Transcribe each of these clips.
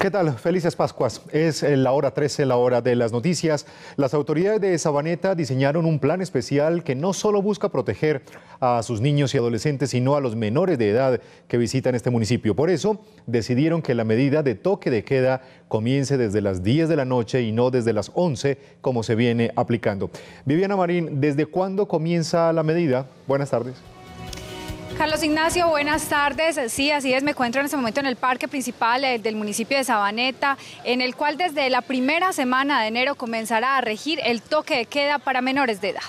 ¿Qué tal? Felices Pascuas. Es eh, la hora 13, la hora de las noticias. Las autoridades de Sabaneta diseñaron un plan especial que no solo busca proteger a sus niños y adolescentes, sino a los menores de edad que visitan este municipio. Por eso decidieron que la medida de toque de queda comience desde las 10 de la noche y no desde las 11, como se viene aplicando. Viviana Marín, ¿desde cuándo comienza la medida? Buenas tardes. Carlos Ignacio, buenas tardes. Sí, así es, me encuentro en este momento en el parque principal eh, del municipio de Sabaneta, en el cual desde la primera semana de enero comenzará a regir el toque de queda para menores de edad.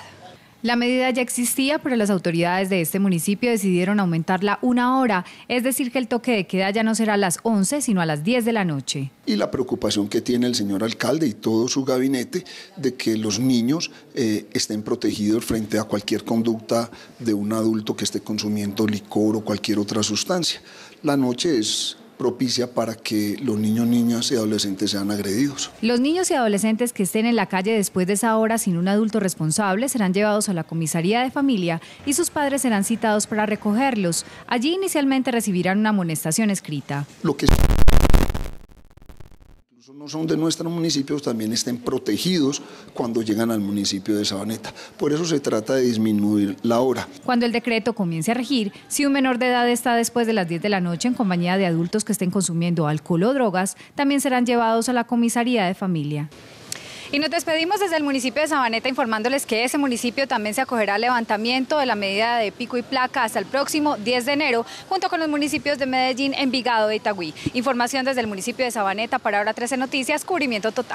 La medida ya existía, pero las autoridades de este municipio decidieron aumentarla una hora, es decir, que el toque de queda ya no será a las 11, sino a las 10 de la noche. Y la preocupación que tiene el señor alcalde y todo su gabinete de que los niños eh, estén protegidos frente a cualquier conducta de un adulto que esté consumiendo licor o cualquier otra sustancia. La noche es propicia para que los niños, niñas y adolescentes sean agredidos. Los niños y adolescentes que estén en la calle después de esa hora sin un adulto responsable serán llevados a la comisaría de familia y sus padres serán citados para recogerlos. Allí inicialmente recibirán una amonestación escrita. Lo que no son de nuestros municipios también estén protegidos cuando llegan al municipio de Sabaneta. Por eso se trata de disminuir la hora. Cuando el decreto comience a regir, si un menor de edad está después de las 10 de la noche en compañía de adultos que estén consumiendo alcohol o drogas, también serán llevados a la comisaría de familia. Y nos despedimos desde el municipio de Sabaneta informándoles que ese municipio también se acogerá al levantamiento de la medida de pico y placa hasta el próximo 10 de enero, junto con los municipios de Medellín, Envigado y e Itagüí. Información desde el municipio de Sabaneta para Hora 13 Noticias, cubrimiento total.